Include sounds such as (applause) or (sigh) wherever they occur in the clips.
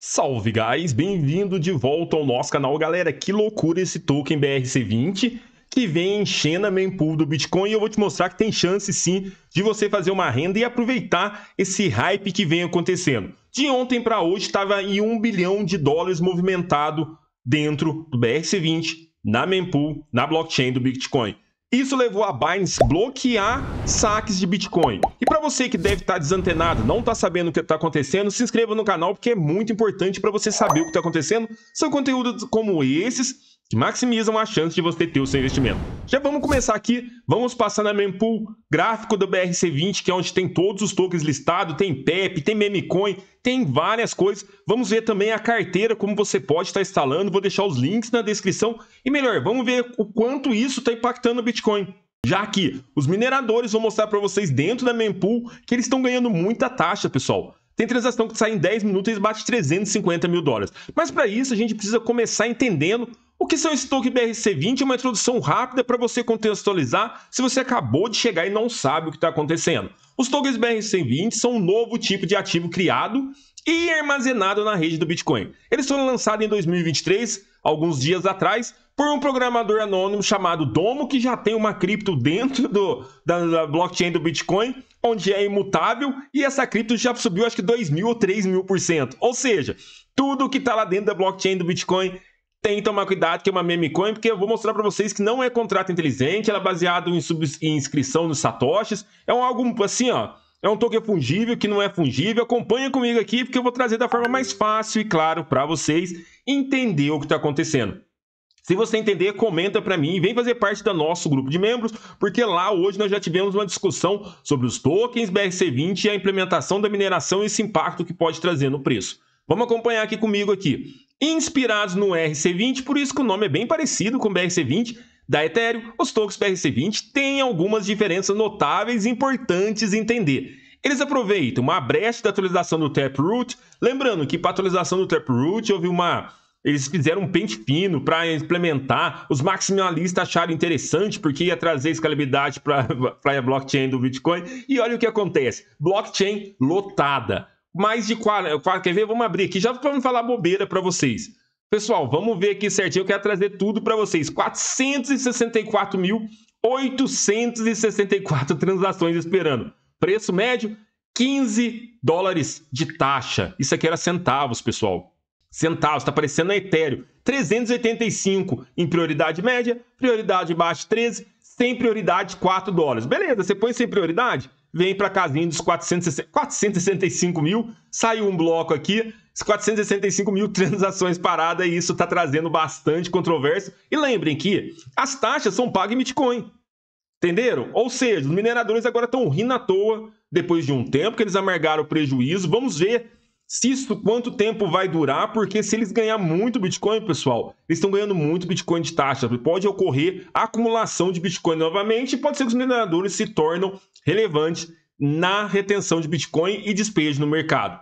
Salve, guys! Bem-vindo de volta ao nosso canal, galera. Que loucura esse token BRC20 que vem enchendo a mempool do Bitcoin. E eu vou te mostrar que tem chance, sim, de você fazer uma renda e aproveitar esse hype que vem acontecendo. De ontem para hoje, estava em 1 bilhão de dólares movimentado dentro do BRC20, na mempool, na blockchain do Bitcoin. Isso levou a Binance bloquear saques de Bitcoin. E para você que deve estar tá desantenado, não está sabendo o que está acontecendo, se inscreva no canal porque é muito importante para você saber o que está acontecendo. São conteúdos como esses que maximizam a chance de você ter o seu investimento. Já vamos começar aqui, vamos passar na mempool gráfico do BRC20, que é onde tem todos os tokens listados, tem PEP, tem memecoin, tem várias coisas. Vamos ver também a carteira, como você pode estar instalando, vou deixar os links na descrição. E melhor, vamos ver o quanto isso está impactando o Bitcoin. Já que os mineradores, vou mostrar para vocês dentro da mempool, que eles estão ganhando muita taxa, pessoal. Tem transação que sai em 10 minutos e bate 350 mil dólares. Mas para isso, a gente precisa começar entendendo o que são estoque BRC20 é uma introdução rápida para você contextualizar se você acabou de chegar e não sabe o que está acontecendo. Os tokens BRC20 são um novo tipo de ativo criado e armazenado na rede do Bitcoin. Eles foram lançados em 2023, alguns dias atrás, por um programador anônimo chamado Domo, que já tem uma cripto dentro do, da, da blockchain do Bitcoin, onde é imutável, e essa cripto já subiu acho que 2 mil ou 3 mil por cento. Ou seja, tudo que está lá dentro da blockchain do Bitcoin tem que tomar cuidado que é uma meme coin, porque eu vou mostrar para vocês que não é contrato inteligente, ela é baseada em, em inscrição nos satoshis, é um algo assim, ó, é um token fungível que não é fungível. Acompanha comigo aqui porque eu vou trazer da forma mais fácil e claro para vocês entender o que está acontecendo. Se você entender, comenta para mim e vem fazer parte do nosso grupo de membros, porque lá hoje nós já tivemos uma discussão sobre os tokens BRC20 e a implementação da mineração e esse impacto que pode trazer no preço. Vamos acompanhar aqui comigo aqui inspirados no RC20, por isso que o nome é bem parecido com o BRC20 da Ethereum. Os tokens BRC20 têm algumas diferenças notáveis e importantes entender. Eles aproveitam uma brecha da atualização do Taproot, lembrando que para a atualização do Taproot houve uma eles fizeram um pente fino para implementar. Os maximalistas acharam interessante porque ia trazer escalabilidade para (laughs) a blockchain do Bitcoin. E olha o que acontece: blockchain lotada mais de 40. Quer ver? Vamos abrir aqui, já para me falar bobeira para vocês. Pessoal, vamos ver aqui certinho, eu quero trazer tudo para vocês. 464.864 transações esperando. Preço médio, 15 dólares de taxa. Isso aqui era centavos, pessoal. Centavos, está aparecendo a Ethereum. 385 em prioridade média, prioridade baixa 13 sem prioridade 4 dólares. Beleza, você põe sem prioridade, vem para a casinha dos 460, 465 mil, saiu um bloco aqui, 465 mil (laughs) transações paradas e isso está trazendo bastante controvérsia. E lembrem que as taxas são pagas em Bitcoin, entenderam? Ou seja, os mineradores agora estão rindo à toa, depois de um tempo que eles amargaram o prejuízo, vamos ver se isso quanto tempo vai durar, porque se eles ganhar muito Bitcoin, pessoal, eles estão ganhando muito Bitcoin de taxa. Pode ocorrer acumulação de Bitcoin novamente e pode ser que os mineradores se tornam relevantes na retenção de Bitcoin e despejo no mercado.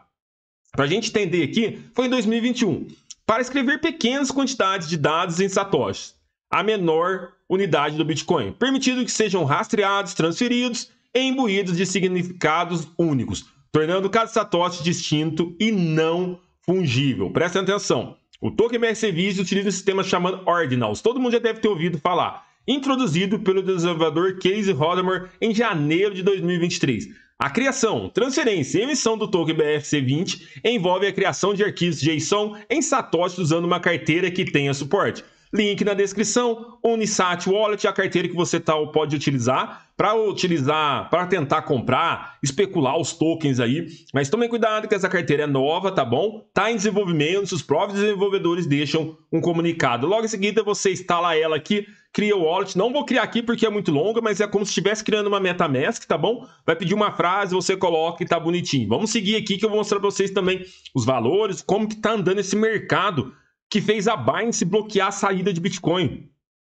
Para a gente entender aqui, foi em 2021. Para escrever pequenas quantidades de dados em satoshis, a menor unidade do Bitcoin, permitido que sejam rastreados, transferidos e imbuídos de significados únicos tornando cada satoshi distinto e não fungível. Prestem atenção. O Token BRC utiliza um sistema chamado Ordinals. Todo mundo já deve ter ouvido falar. Introduzido pelo desenvolvedor Casey Rodemer em janeiro de 2023. A criação, transferência e emissão do token BRC20 envolve a criação de arquivos JSON em Satoshi usando uma carteira que tenha suporte link na descrição, Unisat Wallet, é a carteira que você tá, pode utilizar para utilizar, para tentar comprar, especular os tokens aí. Mas tomem cuidado que essa carteira é nova, tá bom? Tá em desenvolvimento, os próprios desenvolvedores deixam um comunicado. Logo em seguida você instala ela aqui, cria o wallet. Não vou criar aqui porque é muito longa, mas é como se estivesse criando uma MetaMask, tá bom? Vai pedir uma frase, você coloca e tá bonitinho. Vamos seguir aqui que eu vou mostrar para vocês também os valores, como que tá andando esse mercado que fez a Binance bloquear a saída de Bitcoin,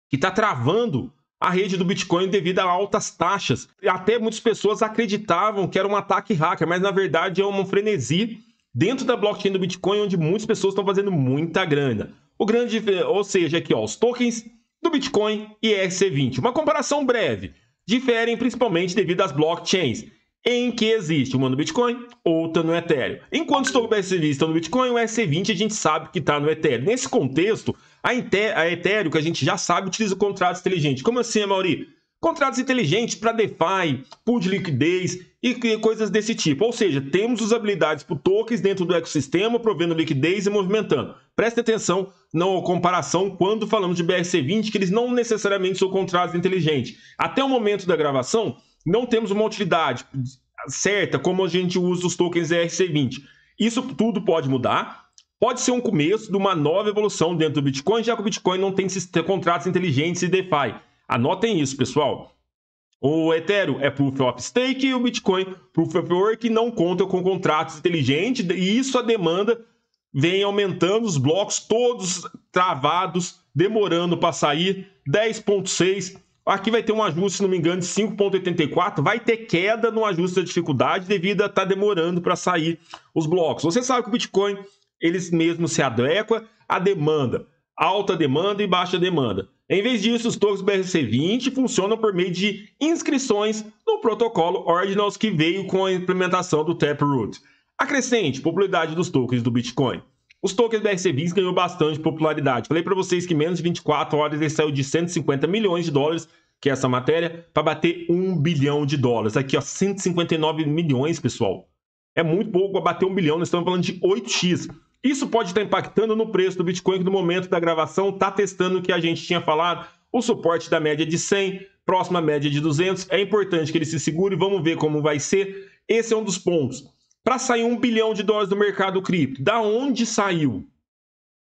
que está travando a rede do Bitcoin devido a altas taxas. Até muitas pessoas acreditavam que era um ataque hacker, mas na verdade é uma frenesi dentro da blockchain do Bitcoin, onde muitas pessoas estão fazendo muita grana. O grande, ou seja, aqui ó, os tokens do Bitcoin e ERC20. Uma comparação breve. Diferem principalmente devido às blockchains em que existe uma no Bitcoin, outra no Ethereum. Enquanto estou tokens estão no Bitcoin, o ERC20 a gente sabe que está no Ethereum. Nesse contexto, a, a Ethereum, que a gente já sabe, utiliza contratos inteligentes. Como assim, Mauri? Contratos inteligentes para DeFi, pool de liquidez e, e coisas desse tipo. Ou seja, temos usabilidades para tokens dentro do ecossistema, provendo liquidez e movimentando. Preste atenção na comparação quando falamos de BRC20, que eles não necessariamente são contratos inteligentes. Até o momento da gravação, não temos uma utilidade certa, como a gente usa os tokens ERC20. Isso tudo pode mudar. Pode ser um começo de uma nova evolução dentro do Bitcoin, já que o Bitcoin não tem contratos inteligentes e DeFi. Anotem isso, pessoal. O Ethereum é Proof of Stake e o Bitcoin Proof of Work não conta com contratos inteligentes e isso a demanda vem aumentando, os blocos todos travados, demorando para sair, 10.6 Aqui vai ter um ajuste, se não me engano, de 5,84. Vai ter queda no ajuste da dificuldade devido a estar tá demorando para sair os blocos. Você sabe que o Bitcoin, eles mesmo se adequa à demanda, alta demanda e baixa demanda. Em vez disso, os tokens BRC20 funcionam por meio de inscrições no protocolo Ordinals que veio com a implementação do Taproot. Acrescente popularidade dos tokens do Bitcoin. Os tokens da RC20 ganhou bastante popularidade. Falei para vocês que menos de 24 horas ele saiu de 150 milhões de dólares, que é essa matéria, para bater 1 bilhão de dólares. Aqui, ó, 159 milhões, pessoal. É muito pouco para bater 1 bilhão, nós estamos falando de 8x. Isso pode estar tá impactando no preço do Bitcoin, que no momento da gravação está testando o que a gente tinha falado, o suporte da média é de 100, próxima média é de 200. É importante que ele se segure, vamos ver como vai ser. Esse é um dos pontos para sair um bilhão de dólares do mercado cripto. Da onde saiu?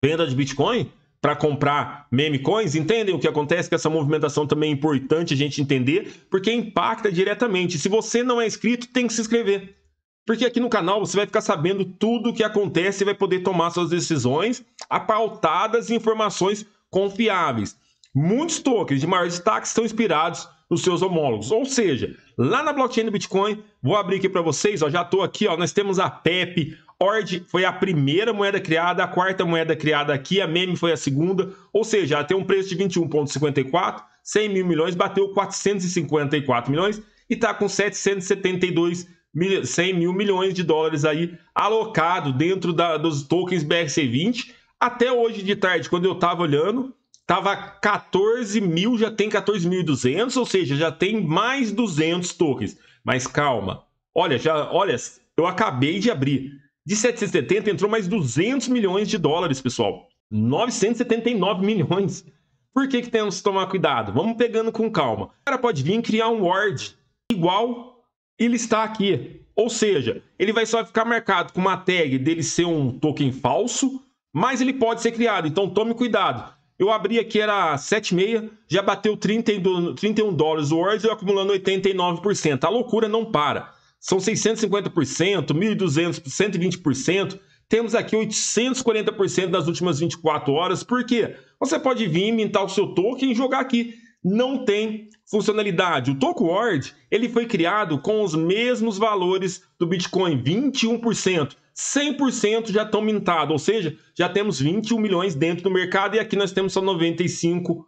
Venda de Bitcoin? Para comprar meme coins? Entendem o que acontece? Que essa movimentação também é importante a gente entender, porque impacta diretamente. Se você não é inscrito, tem que se inscrever. Porque aqui no canal você vai ficar sabendo tudo o que acontece e vai poder tomar suas decisões apautadas em informações confiáveis. Muitos tokens de maior destaque estão inspirados dos seus homólogos. Ou seja, lá na blockchain do Bitcoin, vou abrir aqui para vocês, ó, já estou aqui, ó, nós temos a PEP, ORD foi a primeira moeda criada, a quarta moeda criada aqui, a MEME foi a segunda, ou seja, até um preço de 21,54, 100 mil milhões, bateu 454 milhões e está com 772 mil, 100 mil milhões de dólares aí alocado dentro da, dos tokens BRC20. Até hoje de tarde, quando eu estava olhando, Tava 14 mil, já tem 14.200, ou seja, já tem mais 200 tokens. Mas calma, olha, já, olha, eu acabei de abrir. De 770 entrou mais 200 milhões de dólares, pessoal. 979 milhões. Por que, que temos que tomar cuidado? Vamos pegando com calma. O cara pode vir criar um ward igual ele está aqui. Ou seja, ele vai só ficar marcado com uma tag dele ser um token falso, mas ele pode ser criado. Então tome cuidado. Eu abri aqui, era 7,6, já bateu 30, 31 dólares o Words e eu acumulando 89%. A loucura não para. São 650%, 1.200%, 120%. Temos aqui 840% nas últimas 24 horas. Por quê? Você pode vir, mintar o seu token e jogar aqui. Não tem funcionalidade. O Token TokenWord ele foi criado com os mesmos valores do Bitcoin, 21%. 100% já estão mintados, ou seja, já temos 21 milhões dentro do mercado e aqui nós temos só 95,39%.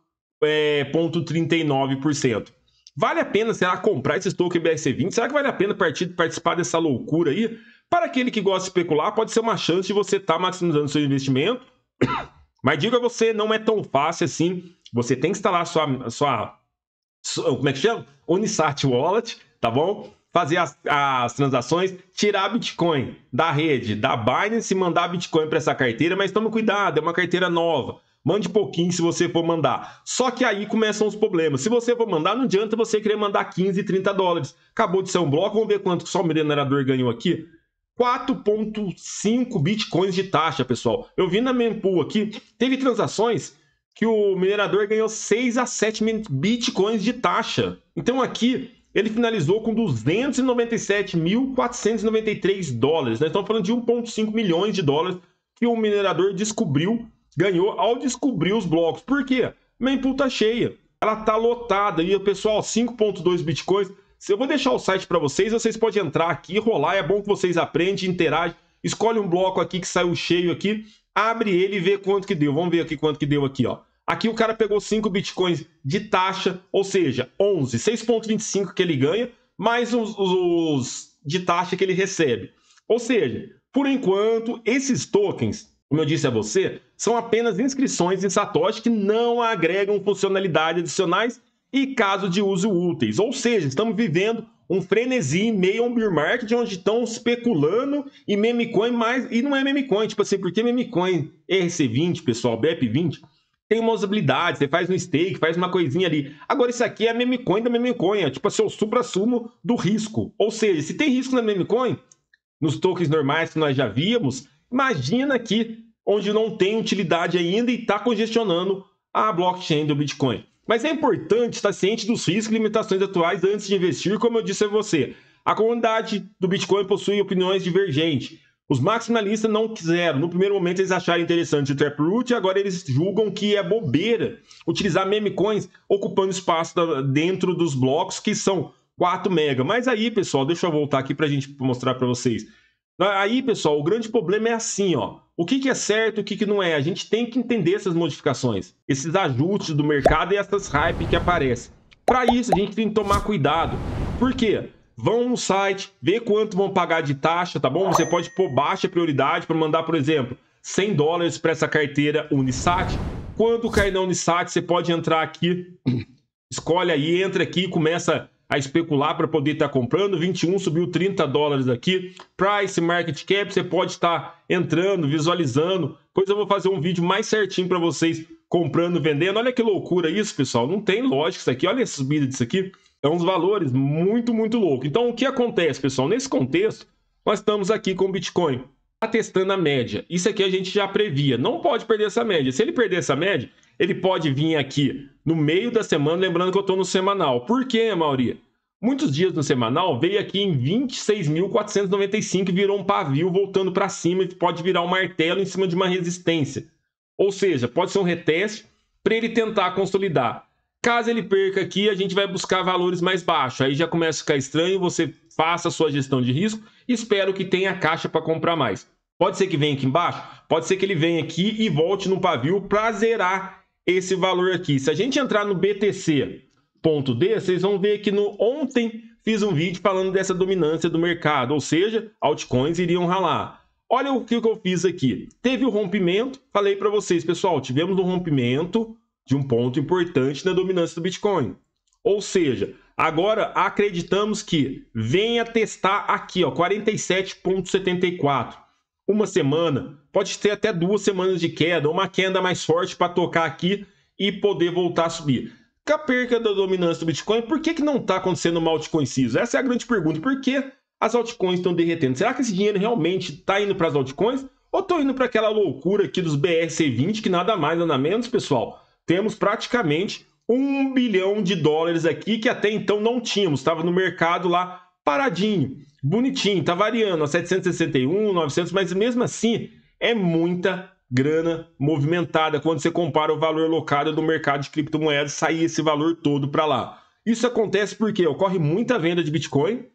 É, vale a pena, será, comprar esse token BSC20? Será que vale a pena partir, participar dessa loucura aí? Para aquele que gosta de especular, pode ser uma chance de você estar tá maximizando seu investimento. (coughs) Mas digo a você, não é tão fácil assim. Você tem que instalar sua, sua, sua como é que chama? Unisat Wallet, tá bom? fazer as, as transações, tirar Bitcoin da rede, da Binance mandar Bitcoin para essa carteira, mas tome cuidado, é uma carteira nova. Mande pouquinho se você for mandar. Só que aí começam os problemas. Se você for mandar, não adianta você querer mandar 15, 30 dólares. Acabou de ser um bloco, vamos ver quanto só o minerador ganhou aqui. 4,5 bitcoins de taxa, pessoal. Eu vi na mempool aqui, teve transações que o minerador ganhou 6 a 7 bitcoins de taxa. Então aqui ele finalizou com 297.493 dólares. Nós né? estamos falando de 1,5 milhões de dólares que o minerador descobriu, ganhou ao descobrir os blocos. Por quê? Mempool puta cheia, ela tá lotada. E, pessoal, 5,2 bitcoins. Eu vou deixar o site para vocês, vocês podem entrar aqui, rolar. É bom que vocês aprendem, interagem. Escolhe um bloco aqui que saiu cheio aqui, abre ele e vê quanto que deu. Vamos ver aqui quanto que deu aqui, ó. Aqui o cara pegou 5 bitcoins de taxa, ou seja, 11, 6,25 que ele ganha, mais os, os, de taxa que ele recebe. Ou seja, por enquanto, esses tokens, como eu disse a você, são apenas inscrições em Satoshi que não agregam funcionalidades adicionais e caso de uso úteis. Ou seja, estamos vivendo um frenesi meio a um bear market onde estão especulando e meme coin mais e não é meme coin, tipo assim, porque meme coin RC20, pessoal, BEP20 tem umas habilidades, você faz um stake, faz uma coisinha ali. Agora, isso aqui é a meme coin da meme coin, é tipo assim, o supra-sumo do risco. Ou seja, se tem risco na meme coin, nos tokens normais que nós já víamos, imagina aqui onde não tem utilidade ainda e está congestionando a blockchain do Bitcoin. Mas é importante estar ciente dos riscos e limitações atuais antes de investir, como eu disse a você. A comunidade do Bitcoin possui opiniões divergentes os maximalistas não quiseram. No primeiro momento eles acharam interessante o Taproot e agora eles julgam que é bobeira utilizar meme coins ocupando espaço dentro dos blocos que são 4 mega. Mas aí, pessoal, deixa eu voltar aqui para a gente mostrar para vocês. Ah, aí, pessoal, o grande problema é assim, ó. O que, que é certo e o que, que não é? A gente tem que entender essas modificações, esses ajustes do mercado e essas hype que aparecem. Para isso, a gente tem que tomar cuidado. Por quê? vão no site, vê quanto vão pagar de taxa, tá bom? Você pode pôr baixa prioridade para mandar, por exemplo, 100 dólares para essa carteira Unisat. Quando cair na Unisat, você pode entrar aqui, escolhe aí, entra aqui e começa a especular para poder estar tá comprando. 21 subiu 30 dólares aqui. Price, market cap, você pode estar tá entrando, visualizando. Depois eu vou fazer um vídeo mais certinho para vocês comprando, vendendo. Olha que loucura isso, pessoal. Não tem lógica isso aqui. Olha esses subida disso aqui. É uns valores muito, muito louco. Então, o que acontece, pessoal? Nesse contexto, nós estamos aqui com o Bitcoin atestando a média. Isso aqui a gente já previa. Não pode perder essa média. Se ele perder essa média, ele pode vir aqui no meio da semana, lembrando que eu estou no semanal. Por quê, Mauri? Muitos dias no semanal veio aqui em 26.495 e virou um pavio voltando para cima e pode virar um martelo em cima de uma resistência. Ou seja, pode ser um reteste para ele tentar consolidar. Caso ele perca aqui, a gente vai buscar valores mais baixos. Aí já começa a ficar estranho, você faça a sua gestão de risco. Espero que tenha caixa para comprar mais. Pode ser que venha aqui embaixo, pode ser que ele venha aqui e volte no pavio para zerar esse valor aqui. Se a gente entrar no BTC.D, vocês vão ver que no ontem fiz um vídeo falando dessa dominância do mercado, ou seja, altcoins iriam ralar. Olha o que eu fiz aqui. Teve o rompimento, falei para vocês, pessoal, tivemos um rompimento, de um ponto importante na dominância do Bitcoin. Ou seja, agora acreditamos que venha testar aqui, ó, 47.74. Uma semana, pode ter até duas semanas de queda, uma queda mais forte para tocar aqui e poder voltar a subir. Com a perca da dominância do Bitcoin, por que, que não está acontecendo uma altcoin CISO? Essa é a grande pergunta. Por que as altcoins estão derretendo? Será que esse dinheiro realmente está indo para as altcoins? Ou estou indo para aquela loucura aqui dos BRC20, que nada mais, nada menos, pessoal, temos praticamente um bilhão de dólares aqui que até então não tínhamos, estava no mercado lá paradinho, bonitinho, tá variando, a 761, 900, mas mesmo assim é muita grana movimentada quando você compara o valor locado do mercado de criptomoedas, sair esse valor todo para lá. Isso acontece porque ocorre muita venda de Bitcoin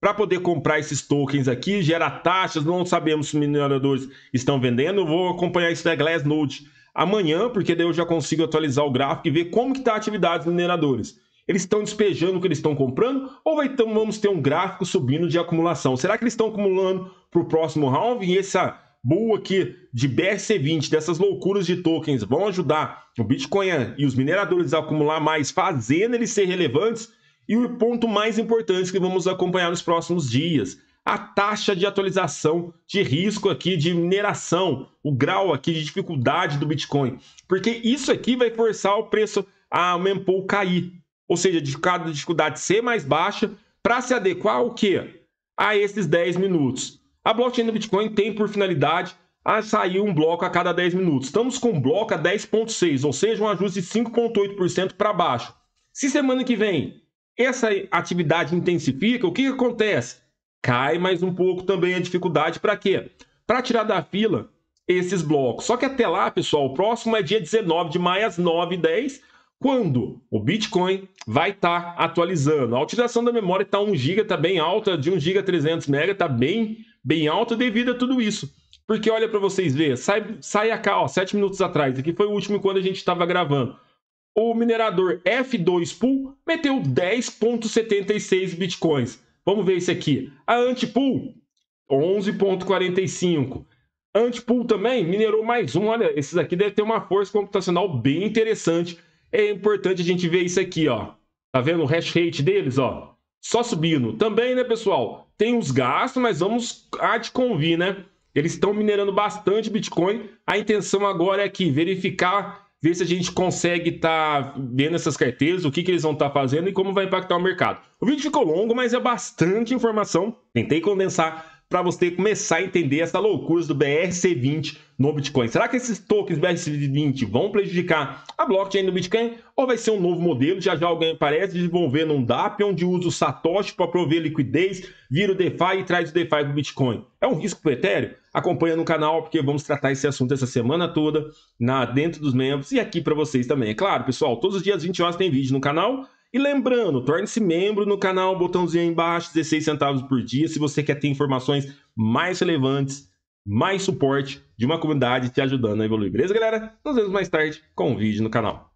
para poder comprar esses tokens aqui, gera taxas, não sabemos se mineradores estão vendendo, vou acompanhar isso da Glassnode amanhã, porque daí eu já consigo atualizar o gráfico e ver como que está a atividade dos mineradores. Eles estão despejando o que eles estão comprando ou vai, então, vamos ter um gráfico subindo de acumulação? Será que eles estão acumulando para o próximo round e essa boa aqui de BRC20, dessas loucuras de tokens, vão ajudar o Bitcoin e os mineradores a acumular mais, fazendo eles ser relevantes? E o ponto mais importante que vamos acompanhar nos próximos dias – a taxa de atualização de risco aqui de mineração, o grau aqui de dificuldade do Bitcoin, porque isso aqui vai forçar o preço a mempool cair, ou seja, de cada dificuldade ser mais baixa para se adequar ao que? A esses 10 minutos. A blockchain do Bitcoin tem por finalidade a sair um bloco a cada 10 minutos. Estamos com um bloco a 10.6, ou seja, um ajuste de 5.8% para baixo. Se semana que vem essa atividade intensifica, o que acontece? Cai mais um pouco também a dificuldade para quê? Para tirar da fila esses blocos. Só que até lá, pessoal, o próximo é dia 19 de maio às 9 e 10 quando o Bitcoin vai estar tá atualizando. A utilização da memória está 1 GB, está bem alta, de 1 GB 300 MB está bem, bem alta devido a tudo isso. Porque olha para vocês ver, sai, sai a cá, ó, 7 minutos atrás, aqui foi o último quando a gente estava gravando. O minerador F2 Pool meteu 10.76 bitcoins. Vamos ver isso aqui. A Antipool, 11,45. Antipool também minerou mais um. Olha, esses aqui devem ter uma força computacional bem interessante. É importante a gente ver isso aqui, ó. Tá vendo o hash rate deles, ó? Só subindo. Também, né, pessoal? Tem os gastos, mas vamos a de convir, né? Eles estão minerando bastante Bitcoin. A intenção agora é que verificar ver se a gente consegue estar tá vendo essas carteiras, o que, que eles vão estar tá fazendo e como vai impactar o mercado. O vídeo ficou longo, mas é bastante informação. Tentei condensar para você começar a entender essa loucura do BRC20 no Bitcoin. Será que esses tokens BRC20 vão prejudicar a blockchain do Bitcoin? Ou vai ser um novo modelo? Já já alguém parece desenvolvendo um DAP onde usa o Satoshi para prover liquidez, vira o DeFi e traz o DeFi para o Bitcoin. É um risco para Ethereum? Acompanha no canal porque vamos tratar esse assunto essa semana toda na dentro dos membros e aqui para vocês também. É claro, pessoal, todos os dias 20 horas tem vídeo no canal. E lembrando, torne-se membro no canal, botãozinho aí embaixo, 16 centavos por dia, se você quer ter informações mais relevantes, mais suporte de uma comunidade te ajudando a evoluir. Beleza, galera? Nos vemos mais tarde com um vídeo no canal.